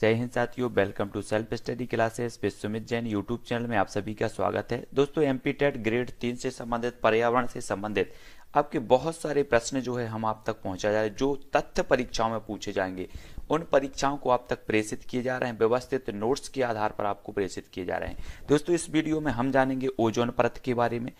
जय हिंद साथियों welcome to self study classes विश्व सुमित जैन यूट्यूब चैनल में आप सभी का स्वागत है दोस्तों एमपी टेट ग्रेड तीन से संबंधित पर्यावरण से संबंधित आपके बहुत सारे प्रश्न जो है हम आप तक पहुंचा जाए जो तथ्य परीक्षाओं में पूछे जाएंगे उन परीक्षाओं को आप तक प्रेषित किए जा रहे हैं व्यवस्थित नोट्स के आधार पर आपको प्रेषित किए जा रहे हैं दोस्तों इस वीडियो में हम जानेंगे ओजोन परत के बारे में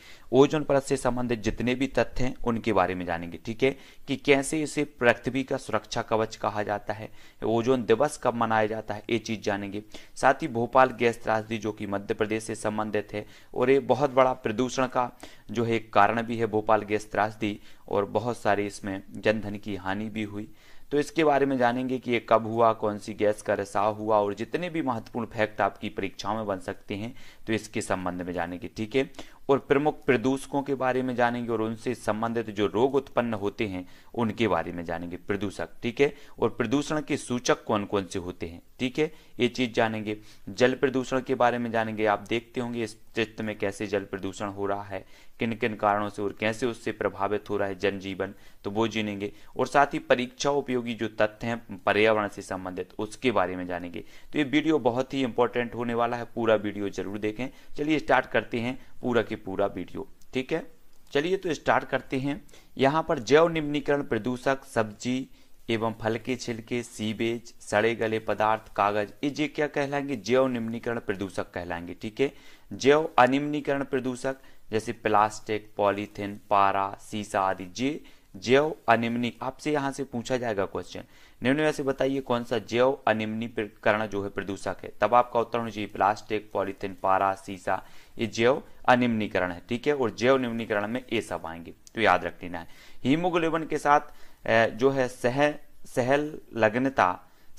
ओजोन परत से संबंधित जितने भी तथ्य हैं उनके बारे में जानेंगे ठीक है कि कैसे इसे पृथ्वी का सुरक्षा कवच कहा जाता है ओजोन दिवस कब मनाया जाता है ये चीज जानेंगे साथ ही भोपाल गैस त्रासदी जो कि मध्य प्रदेश से संबंधित है और ये बहुत बड़ा प्रदूषण का जो है कारण भी है भोपाल गैस त्रासदी और बहुत सारी इसमें जनधन की हानि भी हुई तो इसके बारे में जानेंगे कि ये कब हुआ कौन सी गैस का रिसाव हुआ और जितने भी महत्वपूर्ण फैक्ट आपकी परीक्षाओं में बन सकते हैं तो इसके संबंध में जानेंगे ठीक है और प्रमुख प्रदूषकों के बारे में जानेंगे और उनसे संबंधित जो रोग उत्पन्न होते हैं उनके बारे में जानेंगे प्रदूषक ठीक है और प्रदूषण के सूचक कौन कौन से होते हैं ठीक है ये चीज जानेंगे जल प्रदूषण के बारे में जानेंगे आप देखते होंगे इस चित्र में कैसे जल प्रदूषण हो रहा है किन किन कारणों से और कैसे उससे प्रभावित हो रहा है जनजीवन तो वो जानेंगे और साथ ही परीक्षा उपयोगी जो तथ्य हैं पर्यावरण से संबंधित उसके बारे में जानेंगे तो ये वीडियो बहुत ही इंपॉर्टेंट होने वाला है पूरा वीडियो जरूर देखें चलिए स्टार्ट करते हैं पूरा के पूरा वीडियो ठीक है चलिए तो स्टार्ट करते हैं यहाँ पर जैव निम्नीकरण प्रदूषक सब्जी एवं फल के छिलके सीवेज सड़े गले पदार्थ कागज ये जे क्या कहलाएंगे जैव निम्नीकरण प्रदूषक कहलाएंगे ठीक है जैव अनिम्नीकरण प्रदूषक जैसे प्लास्टिक पॉलीथिन पारा सीसा आदि जे जैव अनिमनी आपसे यहां से पूछा जाएगा क्वेश्चन निम्न से बताइए कौन सा जैव अनिमनी करण जो है प्रदूषक है तब आपका उत्तर होना चाहिए प्लास्टिक पॉलिथिन पारा सीसा ये जैव अनिमनीकरण है ठीक है और जैव निम्नीकरण में ये सब आएंगे तो याद रख लेना है हीमोग्लोबिन के साथ जो है सह सहल लग्नता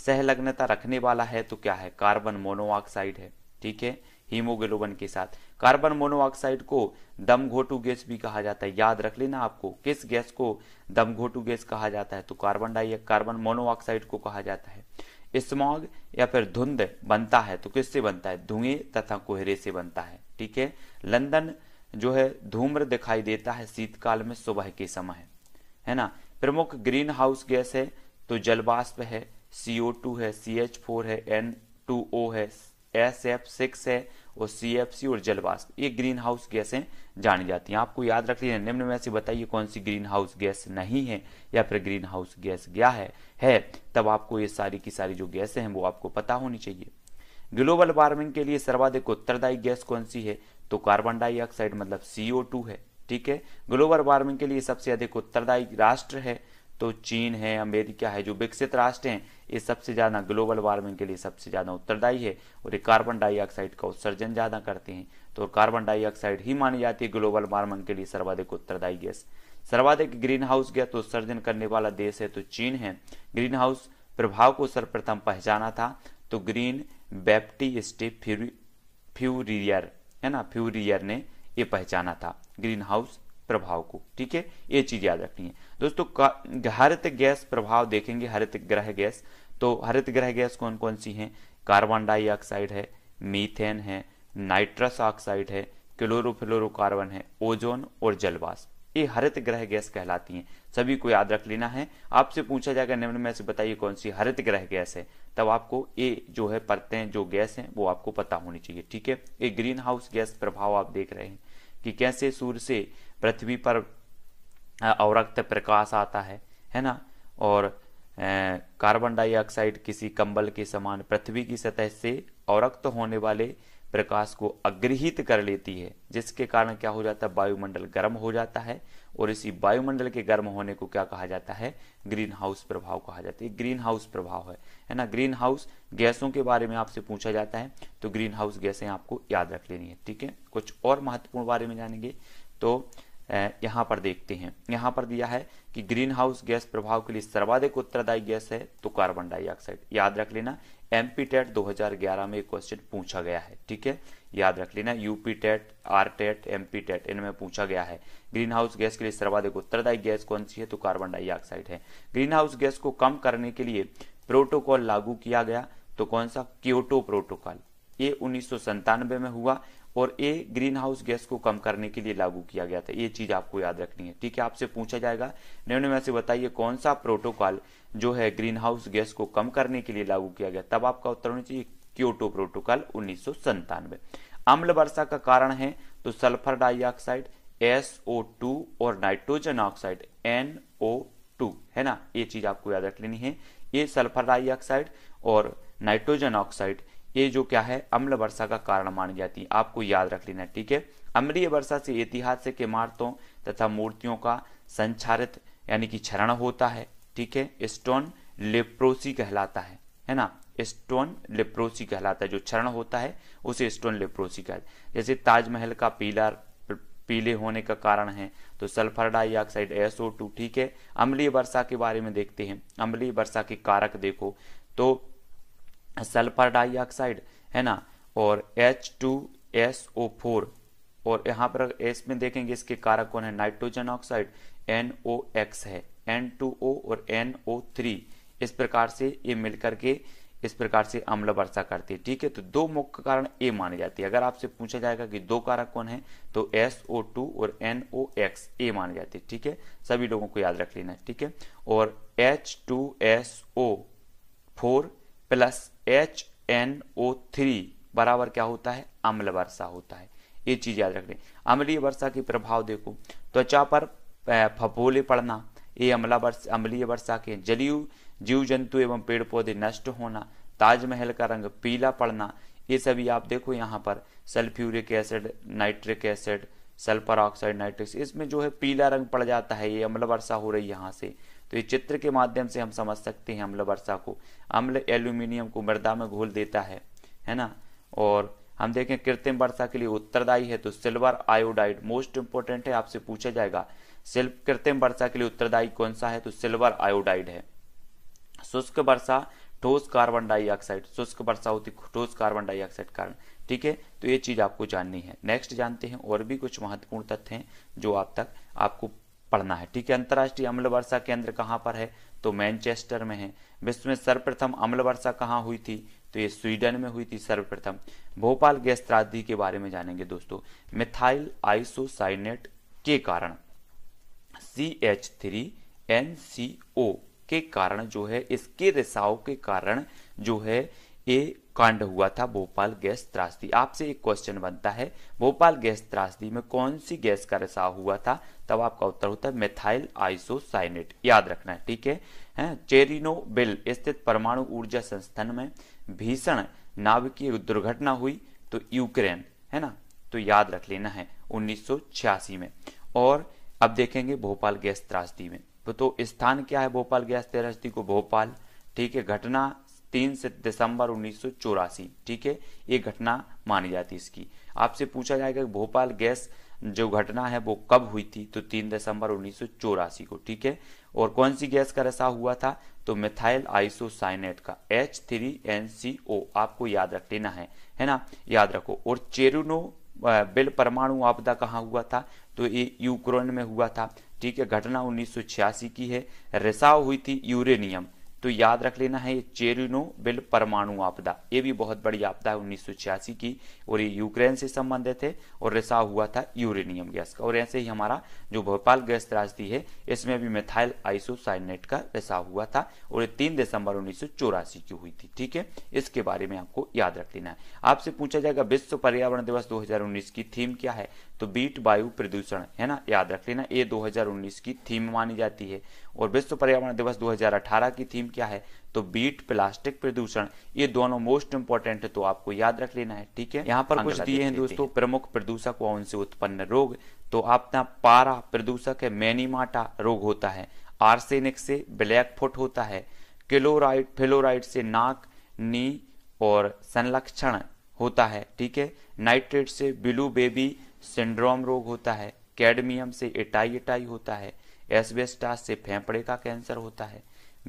सहलग्नता रखने वाला है तो क्या है कार्बन मोनोऑक्साइड है ठीक है हीमोग्लोबन के साथ कार्बन मोनोऑक्साइड को दम घोटू गैस भी कहा जाता है याद रख लेना आपको किस गैस को दम घोटू गैस कहा जाता है तो कार्बन डाइ कार्बन मोनोऑक्साइड को कहा जाता है स्मॉग या फिर धुंध बनता है तो किससे बनता है धुएं तथा कोहरे से बनता है ठीक है लंदन जो है धूम्र दिखाई देता है शीतकाल में सुबह के समय है ना प्रमुख ग्रीन हाउस गैस है तो जलवाष्प है सीओ है सी है एन है सिक्स है और सी एफ सी और जलवास ये ग्रीन हाउस गैसें जानी जाती हैं आपको याद रख लीजिए निम्न में से बताइए कौन सी ग्रीन हाउस गैस नहीं है या फिर ग्रीन हाउस गैस गया है है तब आपको ये सारी की सारी जो गैसें हैं वो आपको पता होनी चाहिए ग्लोबल वार्मिंग के लिए सर्वाधिक उत्तरदायी गैस कौन सी है तो कार्बन डाइऑक्साइड मतलब सीओ है ठीक है ग्लोबल वार्मिंग के लिए सबसे अधिक उत्तरदायी राष्ट्र है तो चीन है अमेरिका है जो विकसित राष्ट्र हैं ये सबसे ज़्यादा ग्लोबल वार्मिंग के लिए सबसे ज़्यादा उत्तरदायी है और ये कार्बन डाइऑक्साइड का उत्सर्जन ज़्यादा करते हैं तो कार्बन डाइऑक्साइड ही मानी जाती है ग्लोबल वार्मिंग के लिए सर्वाधिक उत्तरदायी गैस सर्वाधिक ग्रीन हाउस गैस तो उत्सर्जन करने वाला देश है तो चीन है ग्रीन हाउस प्रभाव को सर्वप्रथम पहचाना था तो ग्रीन स्टे फ्यूरियर है ना फ्यूरियर ने ये पहचाना था ग्रीन हाउस प्रभाव को ठीक है ये चीज याद रखनी है दोस्तों हरित गैस प्रभाव देखेंगे हरित ग्रह गैस तो हरित ग्रह गैस कौन कौन सी है कार्बन डाइऑक्साइड है मीथेन है नाइट्रस ऑक्साइड है क्लोरोफ्लोरोकार्बन है ओजोन और जलवास ये हरित ग्रह गैस कहलाती हैं सभी को याद रख लेना है आपसे पूछा जाएगा निम्न में से बताइए कौन सी हरित ग्रह गैस है तब आपको ये जो है परतें जो गैस हैं वो आपको पता होनी चाहिए ठीक है ये ग्रीन हाउस गैस प्रभाव आप देख रहे हैं कि कैसे सूर्य से पृथ्वी पर अवरक्त प्रकाश आता है है ना और कार्बन डाइऑक्साइड किसी कंबल के समान पृथ्वी की सतह से अवरक्त होने वाले प्रकाश को अग्रहित कर लेती है जिसके कारण क्या हो जाता है वायुमंडल गर्म हो जाता है और इसी वायुमंडल के गर्म होने को क्या कहा जाता है ग्रीन हाउस प्रभाव कहा जाता है ग्रीन हाउस प्रभाव है है ना ग्रीन हाउस गैसों के बारे में आपसे पूछा जाता है तो ग्रीन हाउस गैसें आपको याद रख लेनी है ठीक है कुछ और महत्वपूर्ण बारे में जानेंगे तो यहाँ पर देखते हैं यहाँ पर दिया है कि ग्रीन हाउस गैस प्रभाव के लिए सर्वाधिक उत्तरदायी गैस है तो कार्बन डाइऑक्साइड याद रख लेना एमपी टेट में क्वेश्चन पूछा गया है ठीक है याद रख लेना UP TET R TET MP TET इनमें पूछा गया है ग्रीन हाउस गैस के लिए सर्वाधिक उत्तरदायी गैस कौन सी है तो कार्बन डाइऑक्साइड है ग्रीन हाउस गैस को कम करने के लिए प्रोटोकॉल लागू किया गया तो कौन सा क्योटो प्रोटोकॉल ये उन्नीस में हुआ और ए ग्रीन हाउस गैस को कम करने के लिए लागू किया गया था ये चीज आपको याद रखनी है ठीक है आपसे पूछा जाएगा निम्न में से बताइए कौन सा प्रोटोकॉल जो है ग्रीन हाउस गैस को कम करने के लिए लागू किया गया तब आपका उत्तर होना चाहिए क्योटो प्रोटोकॉल उन्नीस अम्ल वर्षा का कारण है तो सल्फर डाइऑक्साइड SO2 और नाइट्रोजन ऑक्साइड NO2 है ना ये चीज आपको याद रख लेनी है ये सल्फर डाइऑक्साइड और नाइट्रोजन ऑक्साइड ये जो क्या है अम्ल वर्षा का कारण मानी जाती है आपको याद रख लेना ठीक है अम्लीय वर्षा से ऐतिहासिक इमारतों तथा मूर्तियों का संचारित यानी कि क्षरण होता है ठीक है स्टोन लेप्रोसी कहलाता है है ना स्टोन लेप्रोसी कहलाता है जो क्षरण होता है उसे स्टोन लेप्रोसी कहते हैं जैसे ताजमहल का पीला पीले होने का कारण है तो सल्फर डाइऑक्साइड एसओ टू ठीक है अम्लीय वर्षा के बारे में देखते हैं अम्लीय वर्षा के कारक देखो तो सल्फर डाइऑक्साइड है ना और H two S O four और यहाँ पर एस में देखेंगे इसके कारक कौन है nitrogen oxide N O X है एन टू ओ और एन ओ थ्री इस प्रकार से ये मिलकर के इस प्रकार से अम्ल वर्षा करती है ठीक है तो दो मुख्य कारण ए मानी जाती है अगर आपसे पूछा जाएगा कि दो कारक कौन है तो एस ओ टू और एन ओ एक्स ए मानी जाती है ठीक है सभी लोगों को याद रख लेना है ठीक है और H two S O four plus H N O three बराबर क्या होता है अम्ल वर्षा होता है ये चीज याद रख लें अम्लीय वर्षा के प्रभाव देखो त्वचा पर फपोले पड़ना ये अम्ला वर्ष अम्लीय वर्षा के जलीय जीव जंतु एवं पेड़ पौधे नष्ट होना ताजमहल का रंग पीला पड़ना ये सभी आप देखो यहाँ पर sulphuric acid nitric acid sulphur oxide nitrics इसमें जो है पीला रंग पड़ जाता है ये अम्ल वर्षा हो रही है यहाँ से तो ये चित्र के माध्यम से हम समझ सकते हैं अम्ल वर्षा को अम्ल एल्यूमिनियम को मृदा में घोल देता है है ना और हम देखें कृत्रिम वर्षा के लिए उत्तरदायी है तो सिल्वर आयोडाइड मोस्ट इंपोर्टेंट है आपसे पूछा जाएगा सिल्प कृत्रिम वर्षा के लिए उत्तरदायी कौन सा है तो सिल्वर आयोडाइड है शुष्क वर्षा ठोस कार्बन डाइऑक्साइड शुष्क वर्षा होती ठोस कार्बन डाइऑक्साइड कारण ठीक है तो ये चीज आपको जाननी है नेक्स्ट जानते हैं और भी कुछ महत्वपूर्ण तथ्य हैं जो आप तक आपको पढ़ना है ठीक है अंतर्राष्ट्रीय अम्ल वर्षा केंद्र कहाँ पर है तो मैनचेस्टर में है विश्व में सर्वप्रथम अम्ल वर्षा कहाँ हुई थी तो ये स्वीडन में हुई थी सर्वप्रथम भोपाल गैस त्रासदी के बारे में जानेंगे दोस्तों मिथाइल आइसोसाइनेट के कारण C H three N C O के कारण जो है इसके रिसाव के कारण जो है ये कांड हुआ था भोपाल गैस त्रासदी आपसे एक क्वेश्चन बनता है भोपाल गैस त्रासदी में कौन सी गैस का रिसाव हुआ था तब आपका उत्तर होता है मेथाइल आइसोसाइनेट याद रखना है ठीक है हैं बिल स्थित परमाणु ऊर्जा संस्थान में भीषण नाभिकीय दुर्घटना हुई तो यूक्रेन है ना तो याद रख लेना है उन्नीस में और अब देखेंगे भोपाल गैस त्रासदी में तो, तो स्थान क्या है भोपाल गैस त्रासदी को भोपाल ठीक है घटना तीन दिसंबर उन्नीस ठीक है ये घटना मानी जाती है इसकी आपसे पूछा जाएगा कि भोपाल गैस जो घटना है वो कब हुई थी तो तीन दिसंबर उन्नीस को ठीक है और कौन सी गैस का रसा हुआ था तो मिथाइल आइसोसाइनेट का H three N C O आपको याद रख लेना है है ना याद रखो और चेरुनो बिल परमाणु आपदा कहाँ हुआ था तो ये यूक्रेन में हुआ था ठीक है घटना उन्नीस की है रिसाव हुई थी यूरेनियम तो याद रख लेना है चेरिनो बिल परमाणु आपदा ये भी बहुत बड़ी आपदा है उन्नीस की और ये यूक्रेन से संबंधित है और रिसाव हुआ था यूरेनियम गैस का और ऐसे ही हमारा जो भोपाल गैस त्रासदी है इसमें भी मिथाइल आइसोसाइनेट का रिसाव हुआ था और ये तीन दिसंबर उन्नीस की हुई थी ठीक है इसके बारे में आपको याद रख लेना है आपसे पूछा जाएगा विश्व पर्यावरण दिवस दो की थीम क्या है तो बीट वायु प्रदूषण है ना याद रख लेना ये 2019 की थीम मानी जाती है और विश्व पर्यावरण दिवस 2018 की थीम क्या है तो बीट प्लास्टिक प्रदूषण ये दोनों मोस्ट इंपॉर्टेंट है तो आपको याद रख लेना है ठीक है यहाँ पर कुछ दिए हैं दोस्तों प्रमुख प्रदूषक व उनसे उत्पन्न रोग तो आपका पारा प्रदूषक है मैनीमाटा रोग होता है आर्सेनिक से ब्लैक फुट होता है क्लोराइड फ्लोराइड से नाक नी और संलक्षण होता है ठीक है नाइट्रेट से ब्लू बेबी सिंड्रोम रोग होता है कैडमियम से एटाई एटाई होता है एसबेस्टास से फेफड़े का कैंसर होता है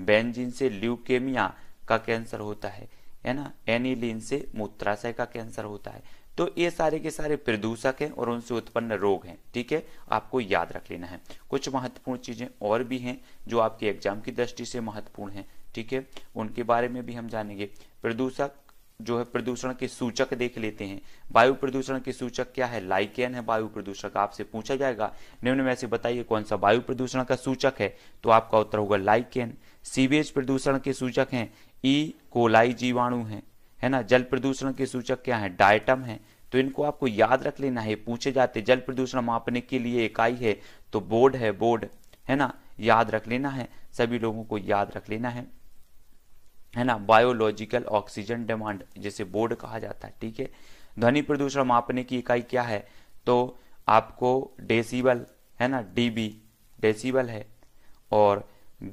बेंजिन से ल्यूकेमिया का कैंसर होता है है ना एनिलिन से मूत्राशय का कैंसर होता है तो ये सारे के सारे प्रदूषक हैं और उनसे उत्पन्न रोग हैं ठीक है आपको याद रख लेना है कुछ महत्वपूर्ण चीजें और भी हैं जो आपके एग्जाम की दृष्टि से महत्वपूर्ण हैं ठीक है उनके बारे में भी हम जानेंगे प्रदूषक जो है प्रदूषण के सूचक देख लेते हैं वायु प्रदूषण के सूचक क्या है लाइकेन है वायु प्रदूषण का आपसे पूछा जाएगा निम्न में से बताइए कौन सा वायु प्रदूषण का सूचक है तो आपका उत्तर होगा लाइकेन सीवेज प्रदूषण के सूचक हैं ई कोलाई जीवाणु है है ना जल प्रदूषण के सूचक क्या है डायटम है तो इनको आपको याद रख लेना है पूछे जाते जल प्रदूषण मापने के लिए इकाई है तो बोर्ड है बोर्ड है ना याद रख लेना है सभी लोगों को याद रख लेना है है ना बायोलॉजिकल ऑक्सीजन डिमांड जिसे बोर्ड कहा जाता है ठीक है ध्वनि प्रदूषण मापने की इकाई क्या है तो आपको डेसीबल है ना डीबी डेसीबल है और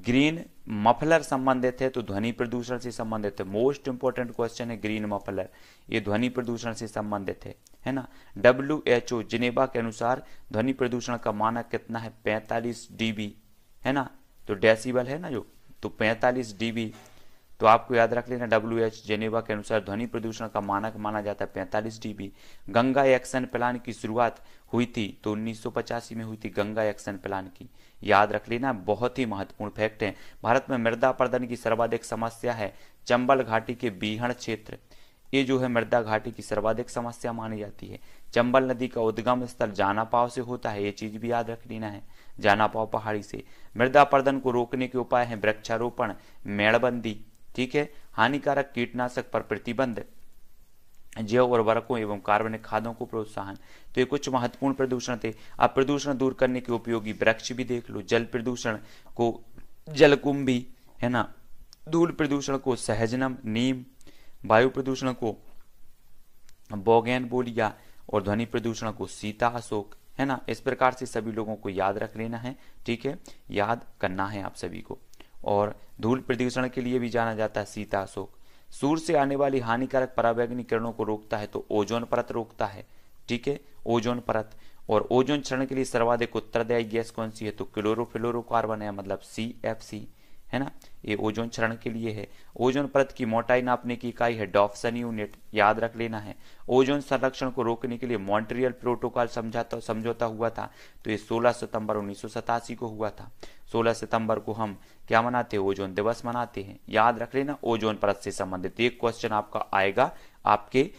ग्रीन मफलर संबंधित है तो ध्वनि प्रदूषण से संबंधित है मोस्ट इंपॉर्टेंट क्वेश्चन है ग्रीन मफलर ये ध्वनि प्रदूषण से संबंधित है है ना डब्ल्यू एच ओ जिनेबा के अनुसार ध्वनि प्रदूषण का मानक कितना है 45 डीबी है ना तो डेसीबल है ना जो तो 45 डीबी तो आपको याद रख लेना डब्ल्यू एच जेनेवा के अनुसार ध्वनि प्रदूषण का मानक माना जाता है पैंतालीस डीबी गंगा एक्शन प्लान की शुरुआत हुई थी तो उन्नीस में हुई थी गंगा एक्शन प्लान की याद रख लेना बहुत ही महत्वपूर्ण फैक्ट है भारत में मृदा प्रदन की सर्वाधिक समस्या है चंबल घाटी के बीहण क्षेत्र ये जो है मृदा घाटी की सर्वाधिक समस्या मानी जाती है चंबल नदी का उद्गम स्थल जानापाव से होता है ये चीज भी याद रख लेना है जानापाव पहाड़ी से मृदा प्रदन को रोकने के उपाय हैं वृक्षारोपण मेड़बंदी ठीक है हानिकारक कीटनाशक पर प्रतिबंध जैव उर्वरकों एवं कार्बनिक खादों को प्रोत्साहन तो ये कुछ महत्वपूर्ण प्रदूषण थे अब प्रदूषण दूर करने के उपयोगी वृक्ष भी देख लो जल प्रदूषण को जलकुंभी है ना धूल प्रदूषण को सहजनम नीम वायु प्रदूषण को बोगैन बोलिया और ध्वनि प्रदूषण को सीता अशोक है ना इस प्रकार से सभी लोगों को याद रख लेना है ठीक है याद करना है आप सभी को और धूल प्रदूषण के लिए भी जाना जाता है सीता अशोक सूर्य से आने वाली हानिकारक परावैग्नि किरणों को रोकता है तो ओजोन परत रोकता है ठीक है ओजोन परत और ओजोन क्षरण के लिए सर्वाधिक उत्तरदायी गैस कौन सी है तो क्लोरोफ्लोरोकार्बन है मतलब सी एफ सी है ना ये ओजोन चरण के लिए है ओजोन परत की मोटाई नापने की इकाई है डॉफसन यूनिट याद रख लेना है ओजोन संरक्षण को रोकने के लिए मॉन्ट्रियल प्रोटोकॉल समझाता समझौता हुआ था तो ये 16 सितंबर उन्नीस को हुआ था 16 सितंबर को हम क्या मनाते हैं ओजोन दिवस मनाते हैं याद रख लेना ओजोन परत से संबंधित एक क्वेश्चन आपका आएगा आपके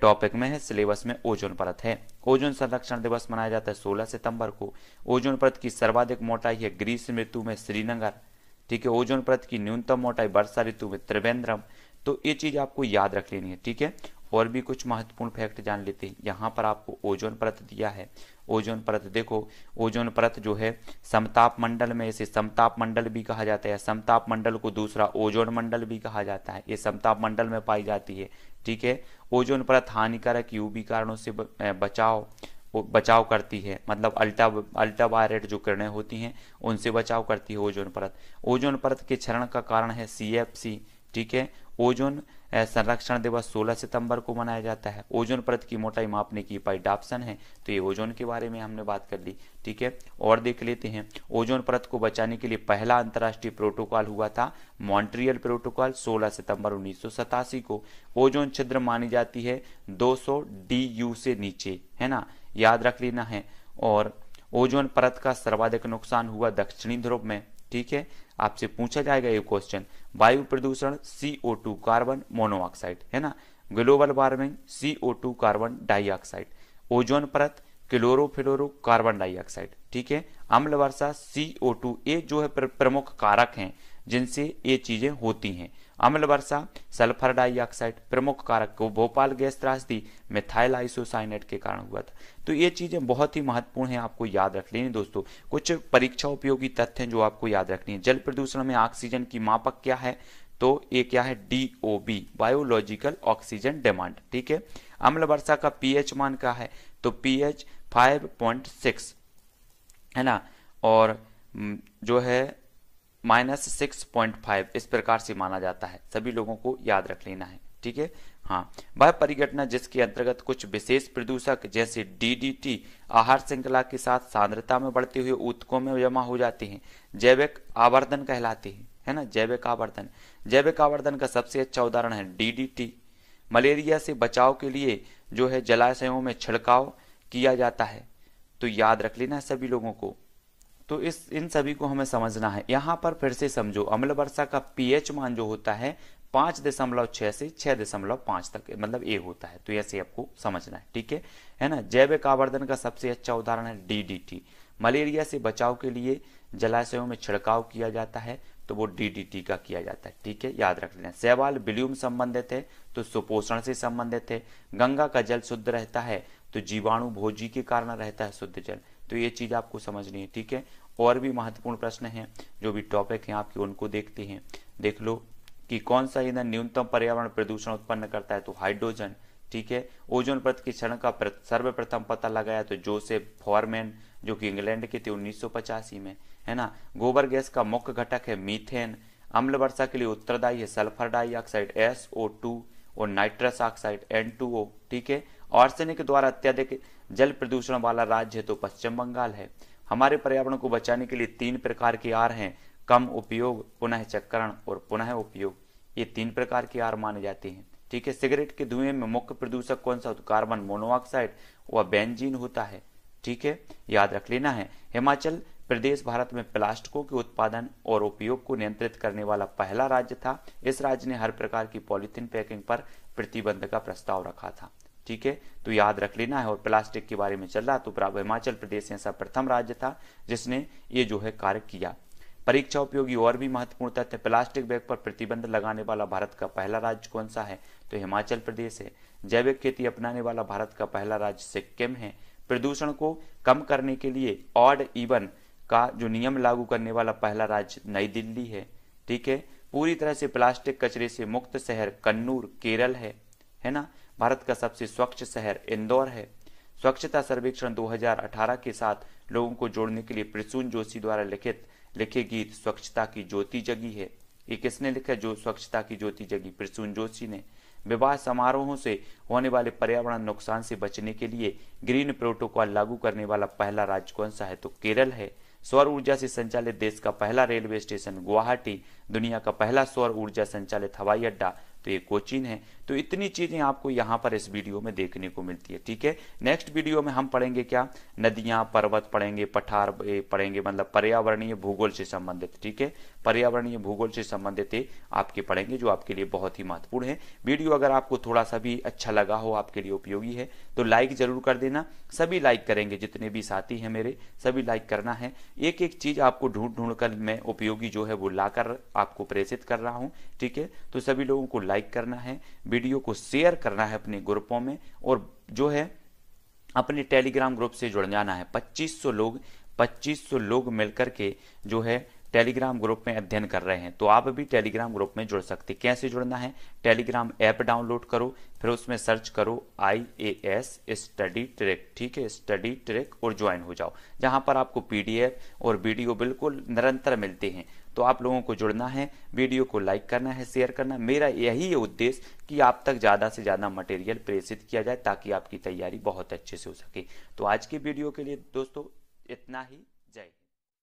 टॉपिक में है सिलेबस में ओजोन परत है ओजोन संरक्षण दिवस मनाया जाता है 16 सितंबर को ओजोन परत की सर्वाधिक मोटाई है ग्रीष्म ऋतु में श्रीनगर ठीक है ओजोन परत की न्यूनतम मोटाई वर्षा ऋतु में त्रिवेंद्रम तो ये चीज आपको याद रख लेनी है ठीक है और भी कुछ महत्वपूर्ण फैक्ट जान लेते हैं यहाँ पर आपको ओजोन परत दिया है ओजोन परत देखो ओजोन परत जो है समताप मंडल में इसे समताप मंडल भी कहा जाता है समताप मंडल को दूसरा ओजोन मंडल भी कहा जाता है ये समताप मंडल में पाई जाती है ठीक है ओजोन परत हानिकारक यूवी कारणों से बचाओ बचाव करती है मतलब अल्टा अल्ट्रावायलेट जो किरणें होती हैं उनसे बचाव करती है ओजोन परत ओजोन परत के क्षरण का कारण है सी एफ सी ठीक है ओजोन संरक्षण दिवस 16 सितंबर को मनाया जाता है ओजोन परत की मोटाई मापने की पाई डाप्सन है तो ये ओजोन के बारे में हमने बात कर ली ठीक है और देख लेते हैं ओजोन परत को बचाने के लिए पहला अंतर्राष्ट्रीय प्रोटोकॉल हुआ था मॉन्ट्रियल प्रोटोकॉल 16 सितंबर उन्नीस को ओजोन छिद्र मानी जाती है दो सौ से नीचे है ना याद रख लेना है और ओजोन परत का सर्वाधिक नुकसान हुआ दक्षिणी ध्रुव में ठीक है आपसे पूछा जाएगा ये क्वेश्चन वायु प्रदूषण CO2 कार्बन मोनोऑक्साइड है ना global warming CO2 carbon dioxide ozone परत क्लोरोफ्लोरो कार्बन डाइऑक्साइड ठीक है अम्ल वर्षा CO2 ये जो है प्रमुख कारक हैं जिनसे ये चीजें होती हैं अम्ल वर्षा सल्फर डाइऑक्साइड प्रमुख कारक को भोपाल गैस त्रासदी मिथाइल आइसोसाइनेट के कारण हुआ था तो ये चीजें बहुत ही महत्वपूर्ण है आपको याद रख लेनी दोस्तों कुछ परीक्षा उपयोगी तथ्य जो आपको याद रखनी है जल प्रदूषण में ऑक्सीजन की मापक क्या है तो ये क्या है डीओबी बायोलॉजिकल ऑक्सीजन डिमांड ठीक है अम्ल वर्षा का पीएच मान क्या है तो पीएच 5.6 है ना और हम्म, जो है माइनस सिक्स पॉइंट फाइव इस प्रकार से माना जाता है सभी लोगों को याद रख लेना है ठीक है हाँ वह परिघटना जिसके अंतर्गत कुछ विशेष प्रदूषक जैसे डीडीटी आहार श्रृंखला के साथ सांद्रता में बढ़ते हुए ऊतकों में जमा हो जाते हैं जैविक आवर्धन कहलाते हैं है ना जैविक आवर्धन जैविक आवर्धन का सबसे अच्छा उदाहरण है डीडीटी मलेरिया से बचाव के लिए जो है जलाशयों में छिड़काव किया जाता है तो याद रख लेना सभी लोगों को तो इस इन सभी को हमें समझना है यहाँ पर फिर से समझो अम्ल वर्षा का पीएच मान जो होता है पांच दशमलव छह से छह दशमलव पांच तक मतलब ए होता है तो ऐसे आपको समझना है ठीक है है ना जैविक आवर्धन का सबसे अच्छा उदाहरण है डीडीटी मलेरिया से बचाव के लिए जलाशयों में छिड़काव किया जाता है तो वो डीडीटी का किया जाता है ठीक है याद रख लेना सेवाल बिल्यूम संबंधित है तो सुपोषण से संबंधित है गंगा का जल शुद्ध रहता है तो जीवाणु भोजी के कारण रहता है शुद्ध जल तो ये चीज़ आपको समझनी है ठीक है और भी महत्वपूर्ण प्रश्न हैं जो भी टॉपिक हैं आपके उनको देखते हैं देख लो कि कौन सा ईंधन न्यूनतम पर्यावरण प्रदूषण उत्पन्न करता है तो हाइड्रोजन ठीक है ओजोन परत के क्षण का सर्वप्रथम पता लगाया तो जोसेफ फॉरमैन जो कि इंग्लैंड के थे उन्नीस में है ना गोबर गैस का मुख्य घटक है मीथेन अम्ल वर्षा के लिए उत्तरदायी है सल्फर डाइऑक्साइड एस और नाइट्रस ऑक्साइड एन ठीक है आर्सेनिक द्वारा अत्यधिक जल प्रदूषण वाला राज्य तो पश्चिम बंगाल है हमारे पर्यावरण को बचाने के लिए तीन प्रकार की आर हैं कम उपयोग पुनः चक्रण और पुनः उपयोग ये तीन प्रकार की आर मानी जाती हैं ठीक है सिगरेट के धुएं में मुख्य प्रदूषक कौन सा कार्बन मोनोऑक्साइड व बेंजीन होता है ठीक है याद रख लेना है हिमाचल प्रदेश भारत में प्लास्टिकों के उत्पादन और उपयोग को नियंत्रित करने वाला पहला राज्य था इस राज्य ने हर प्रकार की पॉलिथीन पैकिंग पर प्रतिबंध का प्रस्ताव रखा था ठीक है तो याद रख लेना है और प्लास्टिक के बारे में चल रहा तो हिमाचल प्रदेश ऐसा प्रथम राज्य था जिसने ये जो है कार्य किया परीक्षा उपयोगी और भी महत्वपूर्ण तथ्य प्लास्टिक बैग पर प्रतिबंध लगाने वाला भारत का पहला राज्य कौन सा है तो हिमाचल प्रदेश है जैविक खेती अपनाने वाला भारत का पहला राज्य सिक्किम है प्रदूषण को कम करने के लिए ऑड इवन का जो नियम लागू करने वाला पहला राज्य नई दिल्ली है ठीक है पूरी तरह से प्लास्टिक कचरे से मुक्त शहर कन्नूर केरल है है ना भारत का सबसे स्वच्छ शहर इंदौर है स्वच्छता सर्वेक्षण 2018 के साथ लोगों को जोड़ने के लिए प्रसून जोशी द्वारा लिखित लिखे गीत स्वच्छता की ज्योति जगी है ये किसने लिखा जो स्वच्छता की ज्योति जगी प्रसून जोशी ने विवाह समारोहों से होने वाले पर्यावरण नुकसान से बचने के लिए ग्रीन प्रोटोकॉल लागू करने वाला पहला राज्य कौन सा है तो केरल है सौर ऊर्जा से संचालित देश का पहला रेलवे स्टेशन गुवाहाटी दुनिया का पहला सौर ऊर्जा संचालित हवाई अड्डा तो ये कोचिन है तो इतनी चीज़ें आपको यहाँ पर इस वीडियो में देखने को मिलती है ठीक है नेक्स्ट वीडियो में हम पढ़ेंगे क्या नदियां पर्वत पढ़ेंगे पठार पढ़ेंगे मतलब पर्यावरणीय भूगोल से संबंधित ठीक है पर्यावरणीय भूगोल से संबंधित आपके पढ़ेंगे जो आपके लिए बहुत ही महत्वपूर्ण है वीडियो अगर आपको थोड़ा सा भी अच्छा लगा हो आपके लिए उपयोगी है तो लाइक जरूर कर देना सभी लाइक करेंगे जितने भी साथी हैं मेरे सभी लाइक करना है एक एक चीज़ आपको ढूंढ ढूंढ कर मैं उपयोगी जो है वो लाकर आपको प्रेरित कर रहा हूँ ठीक है तो सभी लोगों को लाइक करना है वीडियो को शेयर करना है अपने ग्रुपों में और जो है अपने टेलीग्राम ग्रुप से जुड़ जाना है 2500 लोग 2500 लोग मिलकर के जो है टेलीग्राम ग्रुप में अध्ययन कर रहे हैं तो आप भी टेलीग्राम ग्रुप में जुड़ सकते कैसे जुड़ना है टेलीग्राम ऐप डाउनलोड करो फिर उसमें सर्च करो I A S study trick ठीक है स्टडी ट्रिक और ज्वाइन हो जाओ जहां पर आपको पीडीएफ और वीडियो बिल्कुल निरंतर मिलते हैं तो आप लोगों को जुड़ना है वीडियो को लाइक करना है शेयर करना मेरा यही उद्देश्य कि आप तक ज़्यादा से ज़्यादा मटेरियल प्रेषित किया जाए ताकि आपकी तैयारी बहुत अच्छे से हो सके तो आज की वीडियो के लिए दोस्तों इतना ही